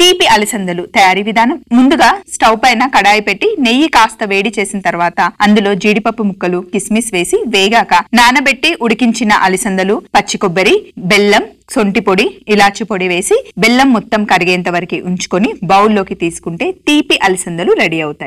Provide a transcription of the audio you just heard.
తీపి అలసందలు తయారీ విధానం ముందుగా స్టవ్ పైన కడాయి పెట్టి నెయ్యి కాస్త వేడి చేసిన తర్వాత అందులో జీడిపప్పు ముక్కలు కిస్మిస్ వేసి వేగాక నానబెట్టి ఉడికించిన అలసందలు పచ్చి కొబ్బరి బెల్లం సొంటి పొడి ఇలాచి పొడి వేసి బెల్లం మొత్తం కరిగేంత వరకు ఉంచుకొని బౌల్లోకి తీసుకుంటే తీపి అలసందలు రెడీ అవుతాయి